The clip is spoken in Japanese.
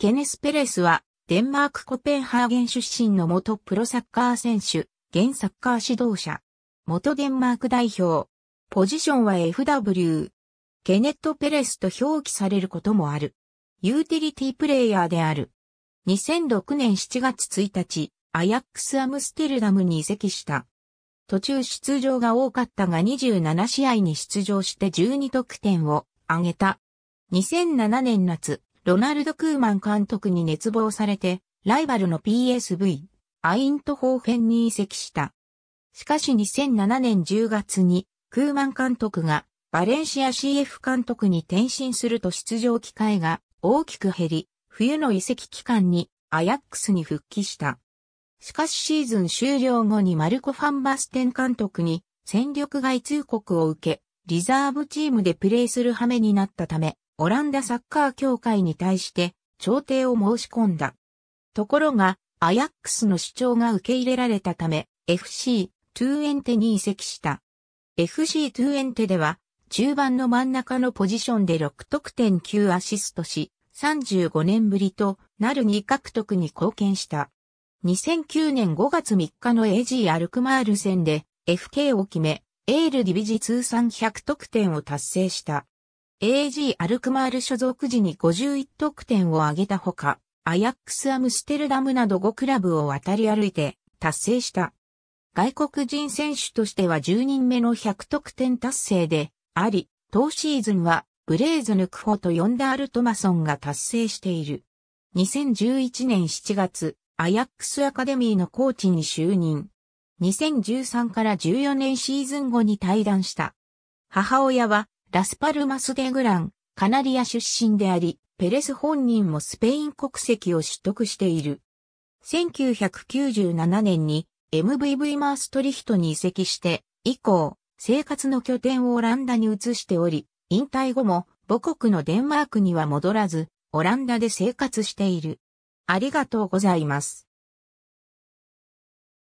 ケネス・ペレスは、デンマークコペンハーゲン出身の元プロサッカー選手、現サッカー指導者、元デンマーク代表、ポジションは FW、ケネット・ペレスと表記されることもある。ユーティリティプレイヤーである。2006年7月1日、アヤックス・アムステルダムに移籍した。途中出場が多かったが27試合に出場して12得点を挙げた。2007年夏、ロナルド・クーマン監督に熱望されて、ライバルの PSV、アイントホーフェンに移籍した。しかし2007年10月に、クーマン監督がバレンシア CF 監督に転身すると出場機会が大きく減り、冬の移籍期間にアヤックスに復帰した。しかしシーズン終了後にマルコ・ファンバステン監督に戦力外通告を受け、リザーブチームでプレーする羽目になったため、オランダサッカー協会に対して調停を申し込んだ。ところが、アヤックスの主張が受け入れられたため、FC トゥーエンテに移籍した。FC トゥーエンテでは、中盤の真ん中のポジションで6得点9アシストし、35年ぶりとなる2獲得に貢献した。2009年5月3日の AG アルクマール戦で FK を決め、エールディビジ通算100得点を達成した。AG アルクマール所属時に51得点を挙げたほか、アヤックスアムステルダムなど5クラブを渡り歩いて達成した。外国人選手としては10人目の100得点達成であり、当シーズンはブレーズヌクホとヨンダール・トマソンが達成している。2011年7月、アヤックスアカデミーのコーチに就任。2013から14年シーズン後に退団した。母親はラスパルマス・デ・グラン、カナリア出身であり、ペレス本人もスペイン国籍を取得している。1997年に MVV マーストリヒトに移籍して、以降、生活の拠点をオランダに移しており、引退後も母国のデンマークには戻らず、オランダで生活している。ありがとうございます。